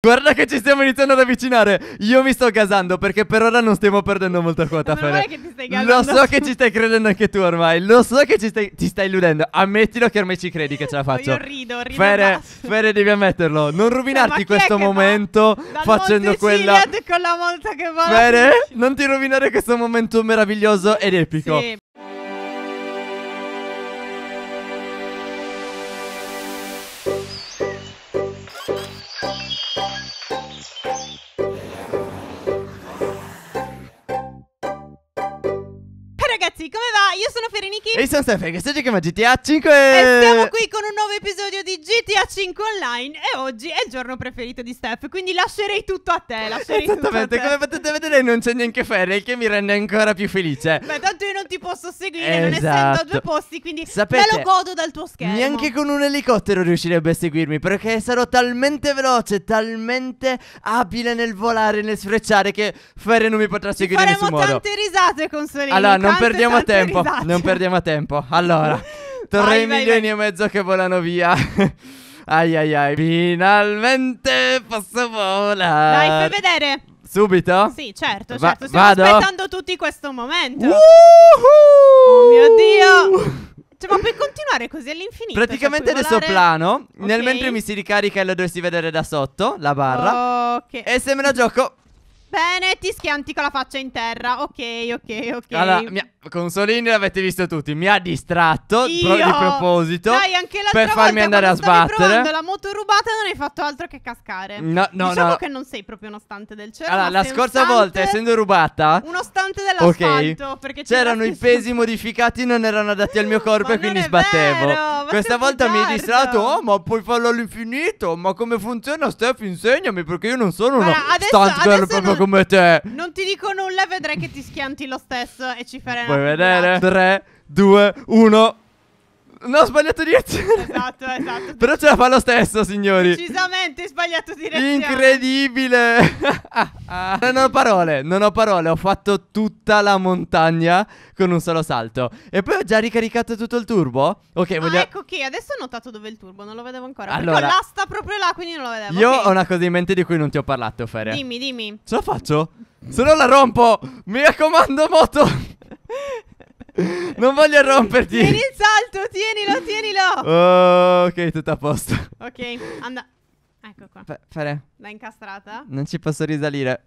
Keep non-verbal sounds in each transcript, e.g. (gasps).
Guarda che ci stiamo iniziando ad avvicinare. Io mi sto gasando perché per ora non stiamo perdendo molta quota, Non è che ti stai gasando Lo so che ci stai credendo anche tu ormai. Lo so che ci stai, ti stai illudendo. Ammettilo che ormai ci credi che ce la (laughs) faccio. Io rido, rido. Fere, Fere devi ammetterlo. Non cioè, rovinarti sì, questo momento facendo quella. Con la che va. Fere, non ti rovinare questo momento meraviglioso ed epico. Sì. E sono Stefano che sto giocando GTA 5 E siamo qui con un nuovo episodio di GTA 5 Online E oggi è il giorno preferito di Steph Quindi lascerei tutto a te Esattamente, a te. come potete vedere non c'è neanche Ferri Che mi rende ancora più felice Beh tanto io non ti posso seguire esatto. Non essendo a esatto. due posti Quindi Sapete, me lo godo dal tuo schermo Neanche con un elicottero riuscirebbe a seguirmi Perché sarò talmente veloce Talmente abile nel volare Nel sfrecciare Che Ferry non mi potrà seguire in nessun modo Faremo tante risate con Solini Allora non tante, perdiamo tante tempo risate. Non perdiamo tempo tempo. Allora, 3 (laughs) vai, milioni vai, e mezzo che volano via. (laughs) ai ai ai, finalmente posso volare. Dai, fai vedere. Subito? Sì, certo, Va- certo. Stiamo vado? aspettando tutti questo momento. Woohoo! Oh mio Dio! Cioè, ma puoi continuare così all'infinito. Cioè, Praticamente cioè, adesso volare... plano. Okay. Nel mentre mi si ricarica e lo dovresti vedere da sotto, la barra. Ok. E se me la gioco, Bene, ti schianti con la faccia in terra. Ok, ok, ok. Allora, mia... Consolini l'avete visto tutti. Mi ha distratto Io... di proposito. Dai, anche l'altra per farmi andare a sbattere. Provando la moto rubata non hai fatto altro che cascare. No, no, diciamo no. che non sei proprio uno stante del cielo. Allora, la scorsa stante... volta, essendo rubata, uno stante dell'asfalto. Ok. Perché c'erano i pesi modificati, non erano adatti al mio (laughs) corpo e quindi sbattevo. Vero, Questa volta bugiardo. mi hai distratto. Oh, ma puoi farlo all'infinito. Ma come funziona, Steph? Insegnami perché io non sono uno Guarda, adesso, stunt girl proprio come te. Non ti dico nulla, vedrai che ti schianti lo stesso e ci farei Puoi vedere? 3, 2, 1. No, ho sbagliato direzione. Esatto, esatto. Però ce la fa lo stesso, signori. Decisamente sbagliato direzione. Incredibile. (laughs) non ho parole, non ho parole. Ho fatto tutta la montagna con un solo salto. E poi ho già ricaricato tutto il turbo. Ok, ah, voglio... ecco che adesso ho notato dove è il turbo, non lo vedevo ancora. Allora, perché ho l'asta proprio là, quindi non lo vedevo. Io okay. ho una cosa in mente di cui non ti ho parlato, Feria. Dimmi, dimmi. Ce la faccio? Se no la rompo. Mi raccomando, moto. (laughs) Non voglio romperti. Tieni il salto, tienilo, tienilo. Oh, ok, tutto a posto. Ok, anda. Ecco qua. F- fere. L'ha incastrata? Non ci posso risalire.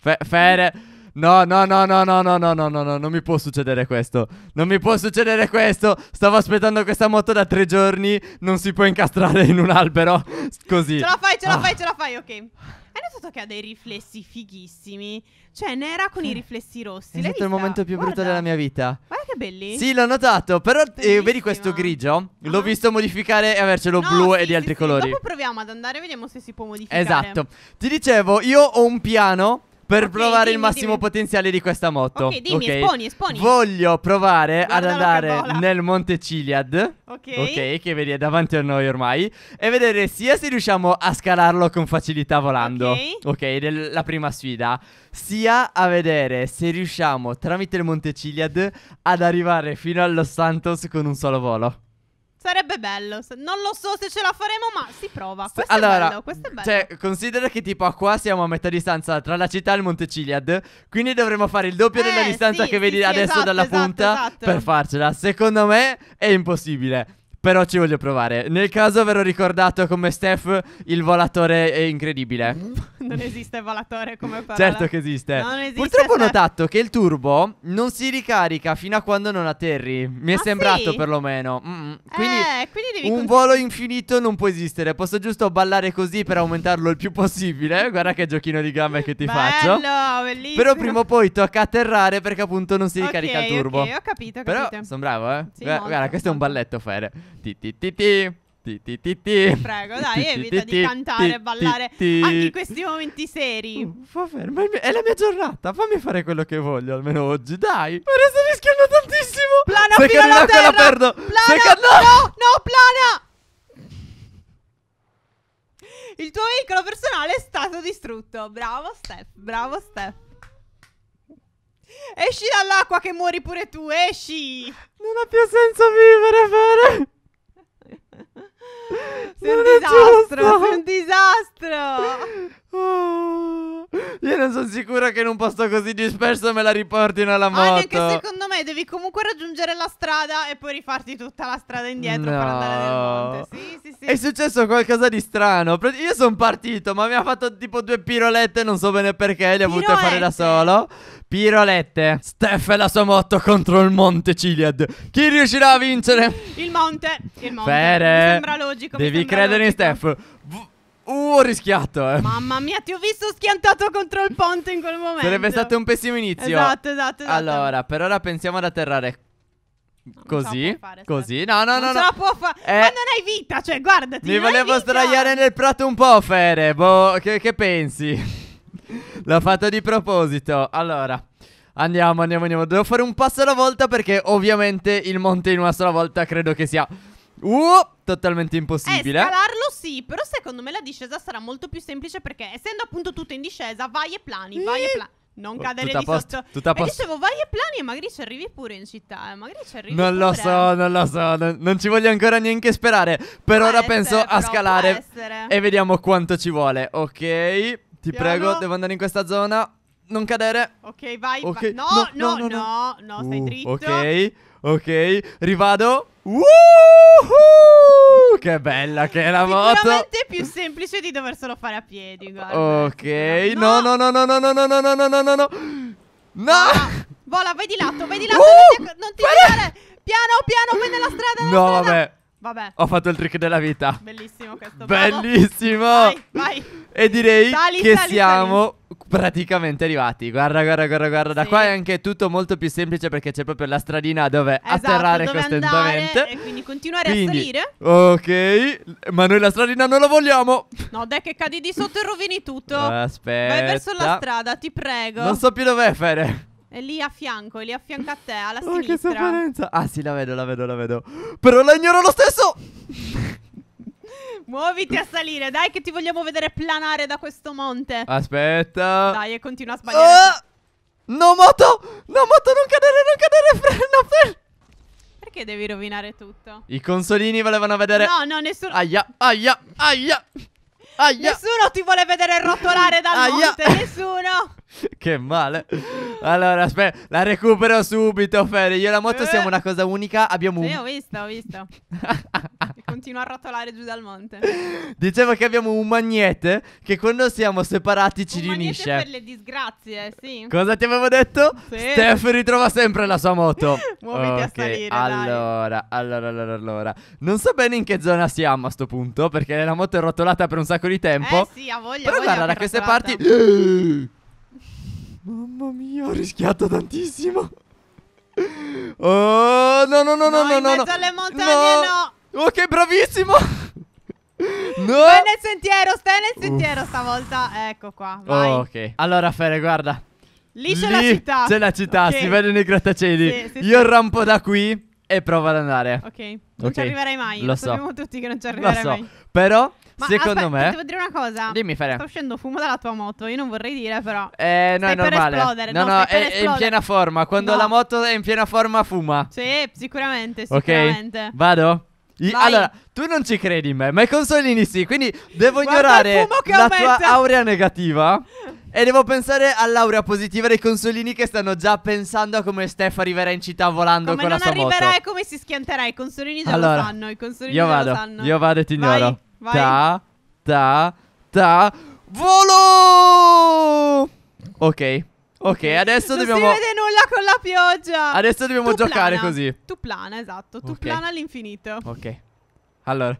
F- fere. No, no, no, no, no, no, no, no, no, no, non mi può succedere questo. Non mi può succedere questo. Stavo aspettando questa moto da tre giorni. Non si può incastrare in un albero. Così. Ce la fai, ce la ah. fai, ce la fai, ok. Hai notato che ha dei riflessi fighissimi? Cioè, Nera con i riflessi rossi. È stato il momento più brutto della mia vita. Guarda che belli. Sì, l'ho notato. Però eh, vedi questo grigio? L'ho ah. visto modificare e avercelo No, blu sì, e di sì, altri sì. colori. Dopo proviamo ad andare e vediamo se si può modificare. Esatto. Ti dicevo, io ho un piano per okay, provare dimmi, il massimo dimmi. potenziale di questa moto. Ok, dimmi, okay. esponi, esponi. Voglio provare Guarda ad andare nel Monte Ciliad. Ok. Ok, che vedi è davanti a noi ormai. E vedere sia se riusciamo a scalarlo con facilità volando. Ok. Ok, la prima sfida. Sia a vedere se riusciamo tramite il Monte Ciliad ad arrivare fino allo Santos con un solo volo. Sarebbe bello. Non lo so se ce la faremo, ma si prova. Questo allora, è bello, questo è bello. Cioè, considera che tipo qua siamo a metà distanza tra la città e il Monte Ciliad. Quindi dovremmo fare il doppio eh, della distanza sì, che vedi sì, sì, adesso esatto, dalla esatto, punta esatto. per farcela. Secondo me è impossibile. Però ci voglio provare. Nel caso avrò ricordato come Steph il volatore è incredibile non esiste volatore come parola. Certo che esiste. esiste Purtroppo ho notato che il turbo non si ricarica fino a quando non atterri. Mi è ah, sembrato sì? perlomeno. Mm. Quindi, eh, quindi un volo infinito non può esistere. Posso giusto ballare così per aumentarlo il più possibile. Guarda che giochino di gambe che ti Bello, faccio. Bellissimo. Però prima o poi tocca atterrare perché appunto non si ricarica okay, il turbo. Ok, ho capito, ho capito. Però sono bravo, eh. Sì, guarda, molto, guarda questo è un balletto, Fere. Ti ti ti ti. Ti, ti, ti, Prego, dai, evita di cantare e ballare anche in questi momenti seri. Uh, fa fermo, è la mia giornata. Fammi fare quello che voglio, almeno oggi. Dai, ma sto rischiando tantissimo. Plana Se fino alla terra. perdo. Plana, Second... no, no, plana. Il tuo veicolo personale è stato distrutto. Bravo, Steph. Bravo, Steph. Esci dall'acqua che muori pure tu, esci! Non ha più senso dietro. Oh, io non sono sicura che in un posto così disperso me la riportino alla ah, moto. Anche secondo me devi comunque raggiungere la strada e poi rifarti tutta la strada indietro no. per andare nel monte. Sì, sì, sì. È successo qualcosa di strano. Io sono partito, ma mi ha fatto tipo due pirolette, non so bene perché, le ho volute fare da solo. Pirolette. Steph e la sua moto contro il monte Ciliad. Chi riuscirà a vincere? Il monte. Il monte. Fere. Mi sembra logico. Devi sembra credere logico. in Steph. V- Uh, ho rischiato, eh. Mamma mia, ti ho visto schiantato contro il ponte in quel momento. Sarebbe stato un pessimo inizio. Esatto, esatto, esatto. Allora, per ora pensiamo ad atterrare non così, fare, così, no, no, non no. no. può fare. Eh, Ma non hai vita, cioè, guardati. Mi volevo sdraiare nel prato un po', Fere. Boh, che, che pensi? (laughs) L'ho fatto di proposito. Allora, andiamo, andiamo, andiamo. Devo fare un passo alla volta perché ovviamente il monte in una sola volta credo che sia Uh, totalmente impossibile. Eh, scalarlo sì, però secondo me la discesa sarà molto più semplice perché essendo appunto tutto in discesa, vai e plani, vai e plani. Non oh, cadere di posto, sotto. Tutta e eh, dicevo, vai e plani e magari ci arrivi pure in città. Eh, magari ci arrivi non pure. lo so, eh. non lo so. Non, non, ci voglio ancora neanche sperare. Per può ora essere, penso a scalare. E vediamo quanto ci vuole. Ok, ti Piano. prego, devo andare in questa zona. Non cadere. Ok, vai. Okay. Va no, no, no, no, no, no, no, stai uh, dritto. Ok, ok, rivado. Woohoo! Che bella che è la moto! Sicuramente più semplice di doverselo fare a piedi, guarda. Ok. No, no, no, no, no, no, no, no, no, no, no, no, no. No! Vola, vai di lato, vai di lato, uh! non ti, non Piano, piano, vai nella strada, nella No, strada. vabbè. Vabbè. Ho fatto il trick della vita. Bellissimo questo. Bellissimo. Vai, vai. E direi sali, che sali, siamo sali praticamente arrivati. Guarda, guarda, guarda, guarda. Da qua è anche tutto molto più semplice perché c'è proprio la stradina dove esatto, atterrare dove costantemente. Andare, e quindi continuare quindi, a salire. Ok, ma noi la stradina non la vogliamo. No, dai, che cadi di sotto e rovini tutto. Aspetta. Vai verso la strada, ti prego. Non so più dov'è, Fere. È lì a fianco, è lì a fianco a te, alla oh, sinistra. Oh, che sofferenza. Ah, sì, la vedo, la vedo, la vedo. Però la ignoro lo stesso. Muoviti a salire, dai che ti vogliamo vedere planare da questo monte. Aspetta. Dai e continua a sbagliare. Uh, no moto, no moto, non cadere, non cadere, frena freno. Perché devi rovinare tutto? I consolini volevano vedere... No, no, nessuno... Aia, aia, aia. Aia. Nessuno ti vuole vedere rotolare dal Aia. monte, nessuno. (laughs) che male. Allora, aspetta, la recupero subito, Ferri. Io e la moto eh. siamo una cosa unica. Abbiamo sì, un... ho visto, ho visto. (laughs) Continua a rotolare giù dal monte. (laughs) Dicevo che abbiamo un magnete che quando siamo separati ci un riunisce. per le disgrazie, sì. Cosa ti avevo detto? Sì. Steph ritrova sempre la sua moto. (laughs) Muoviti okay. a salire, allora, allora, allora, allora, Non so bene in che zona siamo a sto punto, perché la moto è rotolata per un sacco di tempo. Eh sì, ha voglia, Però guarda, da queste parti... (gasps) Mamma mia, ho rischiato tantissimo. (laughs) Oh, no, no, no, no, no, no. In no, mezzo no. alle montagne, no. no. Ok, bravissimo. (laughs) No. Stai nel sentiero, stai nel sentiero Uff. stavolta. Ecco qua. Vai. Oh, ok. Allora, Fere, guarda. Lì c'è la città. C'è la città, okay. si vedono i grattacieli. Sì, sì, Io sì. rampo da qui e provo ad andare. Ok. Non okay. ci arriverai mai. Lo, Lo so. sappiamo tutti che non ci arriverai so. mai. Però. Ma secondo aspetta, me. Ti devo dire una cosa. Dimmi, Fere. Sta uscendo fumo dalla tua moto. Io non vorrei dire, però. Eh, no, stai è normale. Per esplodere. No, no, no è, è, in piena forma. Quando no. la moto è in piena forma, fuma. Sì, sicuramente. Sicuramente. Ok. Vado. Vai. allora, tu non ci credi in me, ma i consolini sì, quindi devo ignorare la tua aurea negativa e devo pensare all'aurea positiva dei consolini che stanno già pensando a come Steph arriverà in città volando Come con la sua non arriverà e come si schianterà. I consolini già Allora, lo sanno. I consolini Io già lo vado, sanno. io vado e ti Vai, ignoro. vai. Ta, ta, ta, volo! Ok. Ok, adesso non dobbiamo. Non si vede nulla con la pioggia. Adesso dobbiamo tuplana. giocare così. Tu plana, esatto. Tu plana all'infinito. Ok. Allora,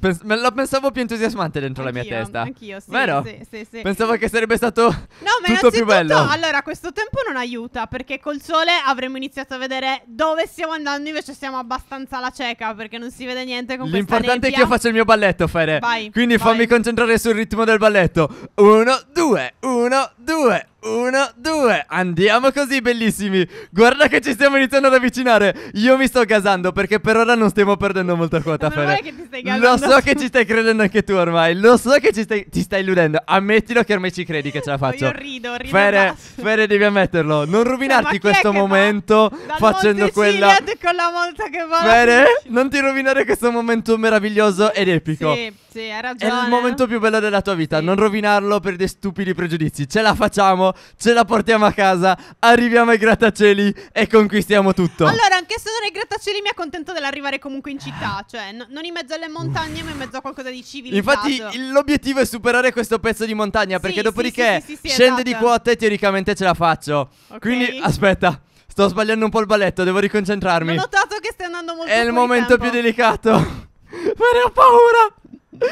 pens- me lo pensavo più entusiasmante dentro anch'io, la mia testa. Anch'io, sì, Vero? Sì, sì, sì. Pensavo che sarebbe stato no, tutto più bello. No, Allora, questo tempo non aiuta perché col sole avremmo iniziato a vedere dove stiamo andando, invece siamo abbastanza alla cieca perché non si vede niente con L'importante è che io faccia il mio balletto, Fere. Vai, Quindi vai. fammi concentrare sul ritmo del balletto. Uno, due, uno, due, uno, due Andiamo così bellissimi Guarda che ci stiamo iniziando ad avvicinare Io mi sto gasando perché per ora non stiamo perdendo molta quota Ma non che ti stai gasando Lo so che ci stai credendo anche tu ormai Lo so che ci stai, ti stai illudendo Ammettilo che ormai ci credi che ce la faccio Io rido, rido Fere, Fere devi ammetterlo Non rovinarti questo momento facendo quella con la volta che va Fere, non ti rovinare questo momento meraviglioso ed epico Sì, sì, hai ragione È il momento più bello della tua vita sì. Non rovinarlo per dei stupidi pregiudizi Ce la facciamo, ce la portiamo a casa, arriviamo ai grattacieli e conquistiamo tutto. Allora, anche se non ai grattacieli mi accontento dell'arrivare comunque in città, ah. cioè no, non in mezzo alle montagne, ma in mezzo a qualcosa di civile. Infatti l'obiettivo è superare questo pezzo di montagna, perché sì, dopodiché sì, sì, scende esatto. di quota e teoricamente ce la faccio. Okay. Quindi aspetta. Sto sbagliando un po' il balletto, devo riconcentrarmi. Ho notato che stai andando molto È il momento tempo. più delicato. (laughs) Ma ne ho paura. Tutta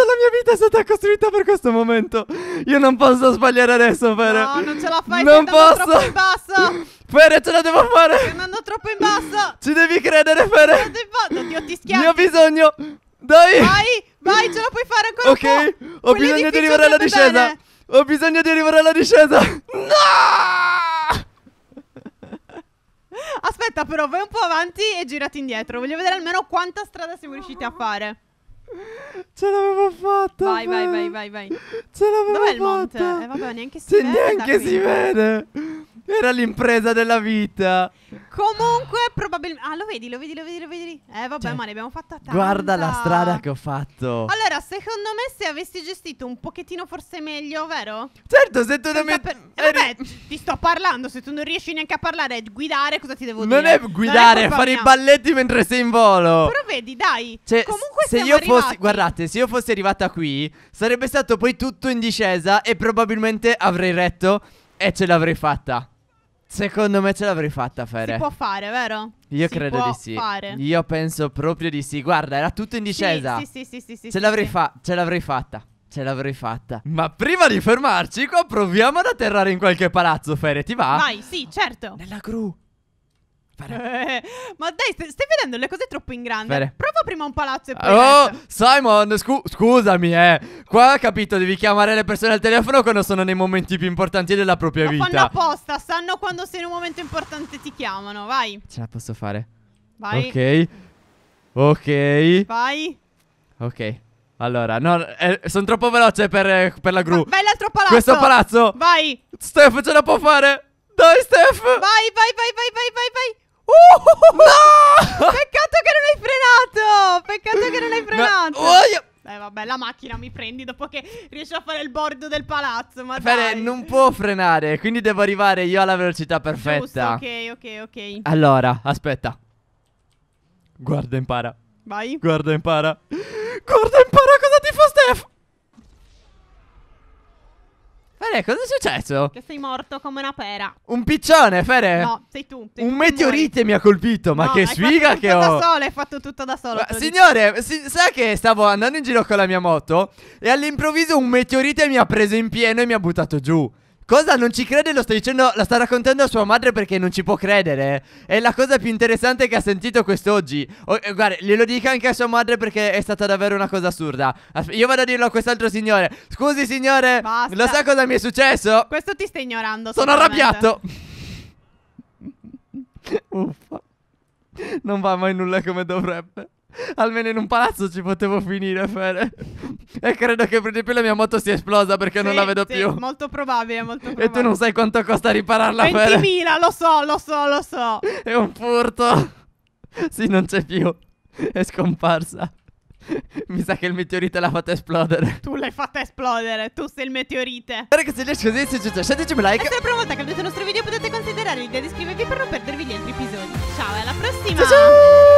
la mia vita è stata costruita per questo momento. Io non posso sbagliare adesso, Fere. No, non ce la fai. Non posso. troppo in basso. Fere, ce la devo fare. Stai andando troppo in basso. Ci devi credere, Fere. Devo... Oddio, ti schiaccio. Ne ho bisogno. Dai. Vai, vai, ce la puoi fare ancora Ok, ho bisogno di arrivare alla discesa. Bene. Ho bisogno di arrivare alla discesa. No! Aspetta, però, vai un po' avanti e girati indietro. Voglio vedere almeno quanta strada siamo riusciti a fare. Ce l'avevo fatta. Vai, vai, vai, vai, vai. Ce l'avevo fatta. Dov'è il monte? Eh, vabbè, neanche si Se vede. Neanche si vede. Era l'impresa della vita. Comunque, probabilmente. Ah, lo vedi, lo vedi, lo vedi, lo vedi. Eh, vabbè, Cioè, ma ne abbiamo fatta tanta. Guarda la strada che ho fatto. Allora, secondo me, se avessi gestito un pochettino, forse meglio, vero? Certo, se tu non mi... per- eh, vabbè, ti sto parlando. Se tu non riesci neanche a parlare guidare, cosa ti devo non dire? è guidare, è colpa fare mia. i balletti mentre sei in volo. Però vedi, dai. Cioè, Comunque, se siamo io arrivati. fossi, guardate, se io fossi arrivata qui, sarebbe stato poi tutto in discesa e probabilmente avrei retto e ce l'avrei fatta. Secondo me ce l'avrei fatta Fere. Si può fare, vero? Io si credo di sì. può Fare. Io penso proprio di sì. Guarda, era tutto in discesa. Sì, sì, sì, sì, sì ce, l'avrei fa ce l'avrei fatta. Ce l'avrei fatta. Ma prima di fermarci, qua proviamo ad atterrare in qualche palazzo, Fere, ti va? Vai, sì, certo. Nella gru. (laughs) ma dai, st stai vedendo le cose troppo in grande. Fare. Prova prima un palazzo e poi. Oh, Simon, scu scusami, eh. Qua ho capito, devi chiamare le persone al telefono quando sono nei momenti più importanti della propria Lo vita. Ma fanno apposta, sanno quando sei in un momento importante ti chiamano. Vai. Ce la posso fare. Vai. Ok. Ok. Vai. Ok. Allora, no, eh, sono troppo veloce per, eh, per la gru. Ma vai l'altro palazzo. Questo palazzo. Vai. Steph, ce la può fare. Dai, Steph. Vai, vai, vai, vai, vai, vai, vai. Uh! No! (laughs) Peccato che non hai frenato! Peccato che non hai frenato! No. Oh, io... Eh vabbè, la macchina mi prendi dopo che riesci a fare il bordo del palazzo, ma Fede, dai. non può frenare, quindi devo arrivare io alla velocità perfetta. Giusto, ok, ok, ok. Allora, aspetta. Guarda, impara. Vai. Guarda, impara. Guarda, impara cosa ti fa Fede, cosa è successo? Che sei morto come una pera. Un piccione, Fede. No, sei tu. Sei un tu meteorite mi ha colpito. Ma no, che sfiga che ho. Da solo, hai fatto tutto da solo. Ma, signore, si, sa che stavo andando in giro con la mia moto? E all'improvviso un meteorite mi ha preso in pieno e mi ha buttato giù. Cosa non ci crede? Lo sta dicendo, la sta raccontando a sua madre perché non ci può credere. È la cosa più interessante che ha sentito quest'oggi. Oh, eh, guarda, glielo dica anche a sua madre perché è stata davvero una cosa assurda. Asp io vado a dirlo a quest'altro signore. Scusi, signore, Basta. lo sa cosa mi è successo? Questo ti sta ignorando. Sono arrabbiato. (laughs) Uffa. Non va mai nulla come dovrebbe. Almeno in un palazzo ci potevo finire, Fere. E credo che prima di più la mia moto sia esplosa perché sì, non la vedo sì, più. Molto probabile, molto probabile. E tu non sai quanto costa ripararla 20.000, per... lo so, lo so, lo so. È un furto. Sì, non c'è più. È scomparsa. Mi sa che il meteorite l'ha fatta esplodere. Tu l'hai fatta esplodere, tu sei il meteorite. Ragazzi, se vi così, se c'è, lasciateci un like. E se è la prima volta che vedete il nostro video potete considerare l'idea di iscrivervi per non perdervi gli altri episodi. Ciao, alla prossima! ciao! ciao!